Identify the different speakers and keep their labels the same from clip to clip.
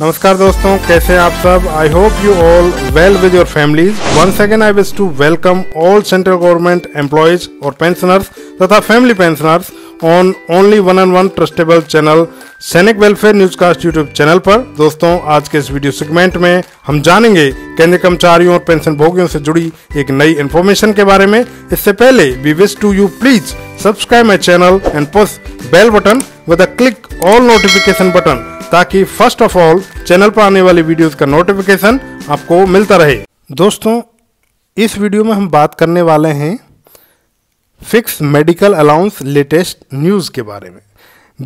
Speaker 1: नमस्कार दोस्तों कैसे हैं आप सब I hope you all well with your families once again I wish to welcome all central government employees और पेंशनर्स तथा family pensioners on only one and one trustable channel Sainik welfare news cast YouTube channel पर दोस्तों आज के इस video segment में हम जानेंगे केंद्रीय कर्मचारियों और पेंशन भोगियों से जुड़ी एक नई इन्फॉर्मेशन के बारे में इससे पहले we wish to you please subscribe my channel and push bell button with click all notification button ताकि फर्स्ट ऑफ ऑल चैनल पर आने वाली वीडियोस का नोटिफिकेशन आपको मिलता रहे दोस्तों इस वीडियो में हम बात करने वाले हैं fix medical allowance latest news के बारे में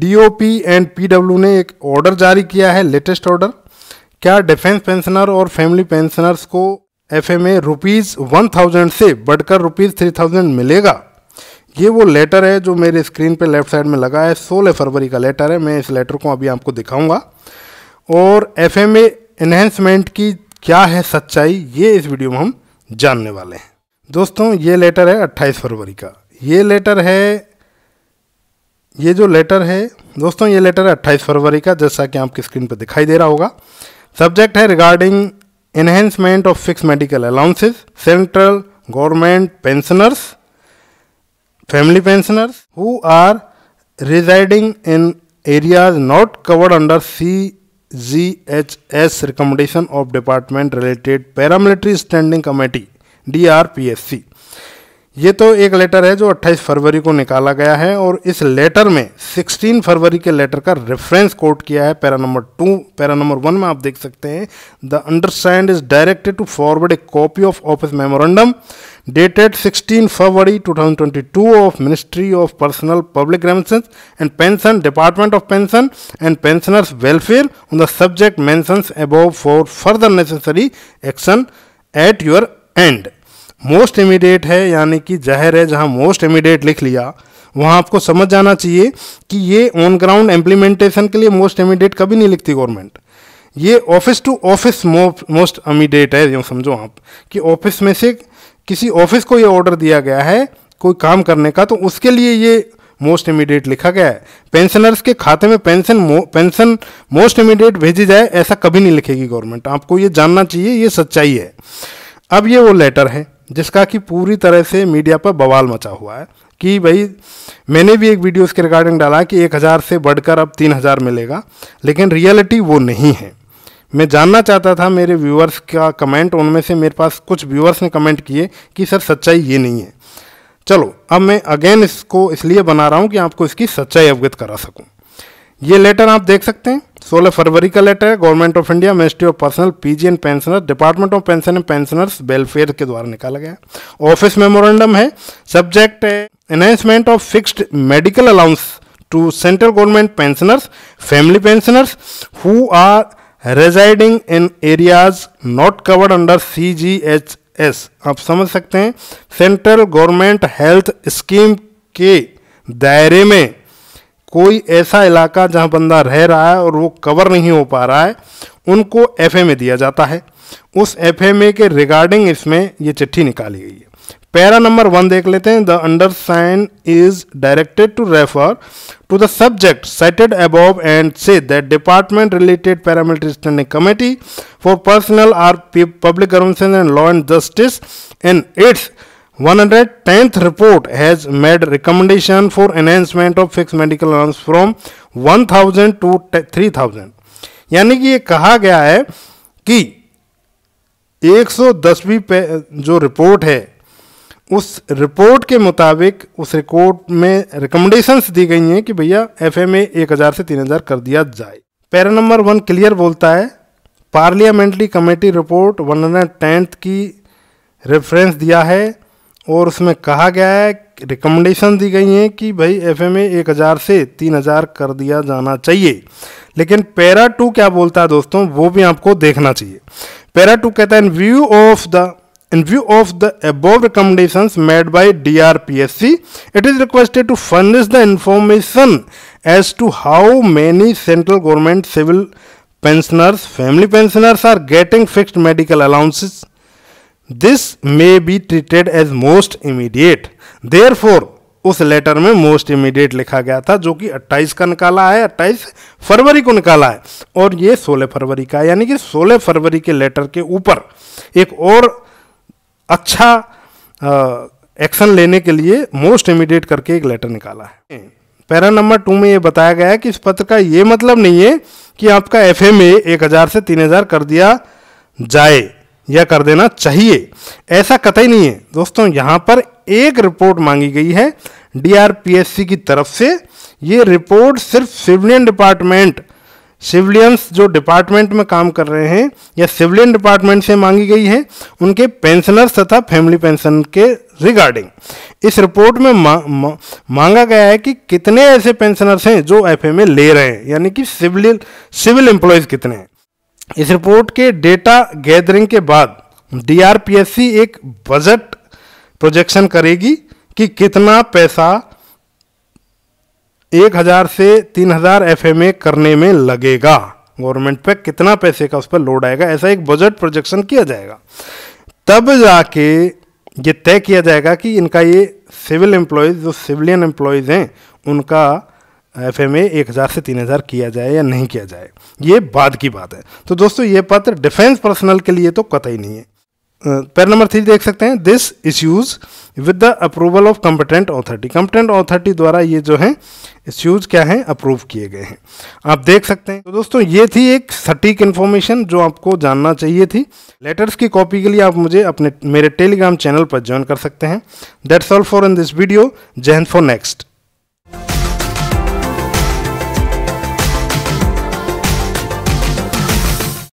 Speaker 1: डीओपी एंड पीडब्ल्यू ने एक ऑर्डर जारी किया है लेटेस्ट ऑर्डर क्या डिफेंस पेंशनर और फैमिली पेंशनर्स को F M A rupees one thousand से बढ़कर रुपीज़ थ्री थाउजेंड मिलेगा ये वो लेटर है जो मेरे स्क्रीन पे लेफ्ट साइड में लगा है सोलह फरवरी का लेटर है मैं इस लेटर को अभी आपको दिखाऊंगा और एफ एम एनहेंसमेंट की क्या है सच्चाई ये इस वीडियो में हम जानने वाले हैं दोस्तों ये लेटर है 28 फरवरी का ये लेटर है ये जो लेटर है दोस्तों ये लेटर है अट्ठाईस फरवरी का जैसा कि आपकी स्क्रीन पर दिखाई दे रहा होगा सब्जेक्ट है regarding enhancement of fix medical allowances central government pensioners Family pensioners who are residing in areas not covered under CGHS recommendation of Department related paramilitary standing committee DRPSC ये तो एक लेटर है जो 28 फरवरी को निकाला गया है और इस लेटर में 16 फरवरी के लेटर का रेफरेंस कोट किया है para number two para number one में आप देख सकते हैं the understand is directed to forward a copy of office memorandum dated 16 February 2022 of ministry of personnel public remittance and pension department of pension and pensioners welfare on the subject मैं above for further necessary action at your end most immediate है यानी कि जहर है जहाँ most immediate लिख लिया वहाँ आपको समझ जाना चाहिए कि ये ऑन ग्राउंड इम्प्लीमेंटेशन के लिए मोस्ट इमीडिएट कभी नहीं लिखती गवर्नमेंट ये office to office most immediate है यूँ समझो आप कि ऑफिस में से किसी ऑफिस को ये ऑर्डर दिया गया है कोई काम करने का तो उसके लिए ये मोस्ट इमीडिएट लिखा गया है पेंशनर्स के खाते में पेंशन पेंशन मोस्ट इमीडिएट भेजी जाए ऐसा कभी नहीं लिखेगी गवर्नमेंट आपको ये जानना चाहिए ये सच्चाई है अब ये वो लेटर है जिसका कि पूरी तरह से मीडिया पर बवाल मचा हुआ है कि भाई मैंने भी एक वीडियो इसके रिगार्डिंग डाला कि एक हज़ार से बढ़कर अब तीन हज़ार मिलेगा लेकिन रियलिटी वो नहीं है मैं जानना चाहता था मेरे व्यूअर्स का कमेंट उनमें से मेरे पास कुछ व्यूअर्स ने कमेंट किए कि सर सच्चाई ये नहीं है चलो अब मैं अगेन इसको इसलिए बना रहा हूँ कि आपको इसकी सच्चाई अवगत करा सकूँ ये लेटर आप देख सकते हैं सोलह फरवरी का लेटर है government of India ministry of personnel PG and pensioner department of pension and pensioners welfare के द्वारा निकाला गया ऑफिस मेमोरेंडम है सब्जेक्ट है enhancement of fixed medical allowance to central government pensioners family pensioners who are residing in areas not covered under C G H S आप समझ सकते हैं सेंट्रल गवर्नमेंट हेल्थ स्कीम के दायरे में कोई ऐसा इलाका जहां बंदा रह रहा है और वो कवर नहीं हो पा रहा है उनको एफ में दिया जाता है उस एफ के रिगार्डिंग इसमें ये चिट्ठी निकाली गई है पैरा नंबर वन देख लेते हैं the undersigned is directed to refer to the subject stated above and say that department related paramilitary standing committee for personnel or public governance and law and justice and its 110th report has made recommendation for enhancement of fixed medical allowance from 1000 to 3000 यानी कि ये कहा गया है कि 110वीं पे जो report है उस रिपोर्ट के मुताबिक उस रिपोर्ट में रिकमेंडेशंस दी गई हैं कि भैया एफ एम एक हज़ार से तीन हज़ार कर दिया जाए पैरा नंबर वन क्लियर बोलता है पार्लियामेंट्री कमेटी रिपोर्ट वन की रेफरेंस दिया है और उसमें कहा गया है रिकमेंडेशन दी गई हैं कि भाई एफ एम ए एक हज़ार से तीन हज़ार कर दिया जाना चाहिए लेकिन पैरा टू क्या बोलता है दोस्तों वो भी आपको देखना चाहिए पैरा टू कहता है in view of the in view of the above recommendation made by D R P S C it is requested to furnish the information as to how many central government civil pensioners family pensioners are getting fixed medical allowances this may be treated as most immediate there for उस letter में most immediate लिखा गया था जो कि 28 का निकाला है 28 फरवरी को निकाला है और ये 16 फरवरी का यानी कि 16 फरवरी के लेटर के ऊपर एक और अच्छा एक्शन लेने के लिए मोस्ट इमीडिएट करके एक लेटर निकाला है पैरा नंबर टू में ये बताया गया है कि इस पत्र का ये मतलब नहीं है कि आपका एफ ए एक हज़ार से तीन हज़ार कर दिया जाए या कर देना चाहिए ऐसा कतई नहीं है दोस्तों यहाँ पर एक रिपोर्ट मांगी गई है डीआरपीएससी की तरफ से ये रिपोर्ट सिर्फ सिविलियन डिपार्टमेंट सिविलियंस जो डिपार्टमेंट में काम कर रहे हैं या सिविलियन डिपार्टमेंट से मांगी गई है उनके पेंशनर्स तथा फैमिली पेंशन के रिगार्डिंग इस रिपोर्ट में मा, मा, मांगा गया है कि कितने ऐसे पेंशनर्स हैं जो एफ ले रहे हैं यानी कि सिविल सिविल एम्प्लॉयज़ कितने हैं इस रिपोर्ट के डेटा गैदरिंग के बाद डीआरपीएससी एक बजट प्रोजेक्शन करेगी कि कितना पैसा एक हज़ार से तीन हज़ार एफ करने में लगेगा गवर्नमेंट पे कितना पैसे का उस पर लोड आएगा ऐसा एक बजट प्रोजेक्शन किया जाएगा तब जाके ये तय किया जाएगा कि इनका ये सिविल एम्प्लॉयज़ जो सिविलियन एम्प्लॉयज़ हैं उनका एफ एम एक हज़ार से तीन हज़ार किया जाए या नहीं किया जाए ये बाद की बात है तो दोस्तों ये पत्र डिफेंस पर्सनल के लिए तो कतई नहीं है पैर नंबर थ्री देख सकते हैं this issues with the approval of competent authority competent authority द्वारा ये जो है इश्यूज क्या है अप्रूव किए गए हैं आप देख सकते हैं तो दोस्तों ये थी एक सटीक इन्फॉर्मेशन जो आपको जानना चाहिए थी लेटर्स की कॉपी के लिए आप मुझे अपने मेरे टेलीग्राम चैनल पर ज्वाइन कर सकते हैं that's all for in this video जैन फॉर नेक्स्ट